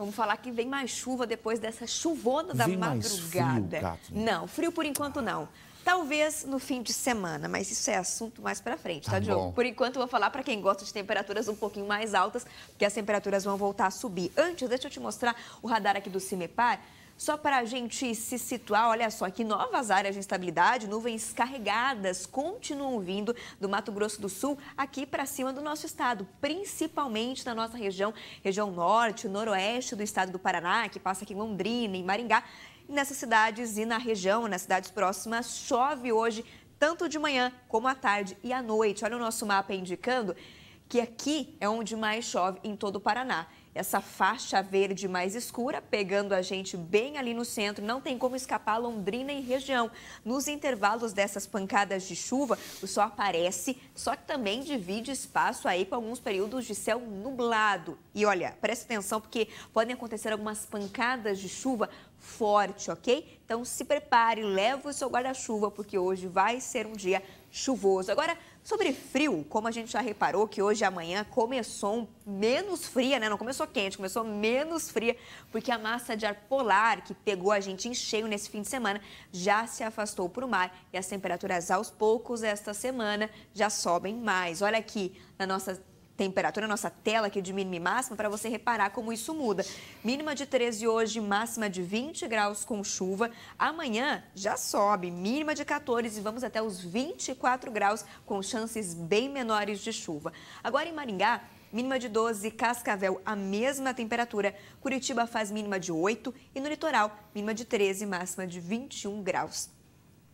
Vamos falar que vem mais chuva depois dessa chuvona da vem madrugada. Mais frio, Não, frio por enquanto não. Talvez no fim de semana, mas isso é assunto mais para frente, tá, tá Diogo? Por enquanto, eu vou falar para quem gosta de temperaturas um pouquinho mais altas, porque as temperaturas vão voltar a subir. Antes, deixa eu te mostrar o radar aqui do Cimepar. Só para a gente se situar, olha só que novas áreas de instabilidade, nuvens carregadas continuam vindo do Mato Grosso do Sul aqui para cima do nosso estado, principalmente na nossa região, região norte, noroeste do estado do Paraná, que passa aqui em Londrina, em Maringá nessas cidades e na região, nas cidades próximas, chove hoje, tanto de manhã como à tarde e à noite. Olha o nosso mapa indicando que aqui é onde mais chove em todo o Paraná. Essa faixa verde mais escura pegando a gente bem ali no centro, não tem como escapar Londrina e região. Nos intervalos dessas pancadas de chuva, o sol aparece, só que também divide espaço aí com alguns períodos de céu nublado. E olha, presta atenção porque podem acontecer algumas pancadas de chuva forte, ok? Então se prepare, leve o seu guarda-chuva, porque hoje vai ser um dia chuvoso. Agora, sobre frio, como a gente já reparou que hoje e amanhã começou menos fria, né? Não começou quente, começou menos fria, porque a massa de ar polar que pegou a gente em cheio nesse fim de semana já se afastou para o mar e as temperaturas aos poucos esta semana já sobem mais. Olha aqui na nossa temperatura, nossa tela aqui de mínima e máxima, para você reparar como isso muda. Mínima de 13 hoje, máxima de 20 graus com chuva. Amanhã já sobe, mínima de 14 e vamos até os 24 graus, com chances bem menores de chuva. Agora em Maringá, mínima de 12, Cascavel, a mesma temperatura. Curitiba faz mínima de 8 e no litoral, mínima de 13, máxima de 21 graus.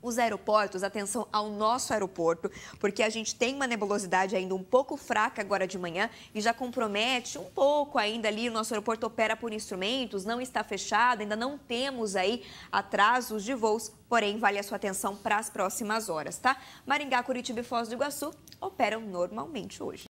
Os aeroportos, atenção ao nosso aeroporto, porque a gente tem uma nebulosidade ainda um pouco fraca agora de manhã e já compromete um pouco ainda ali. O nosso aeroporto opera por instrumentos, não está fechado, ainda não temos aí atrasos de voos, porém vale a sua atenção para as próximas horas, tá? Maringá, Curitiba e Foz do Iguaçu operam normalmente hoje.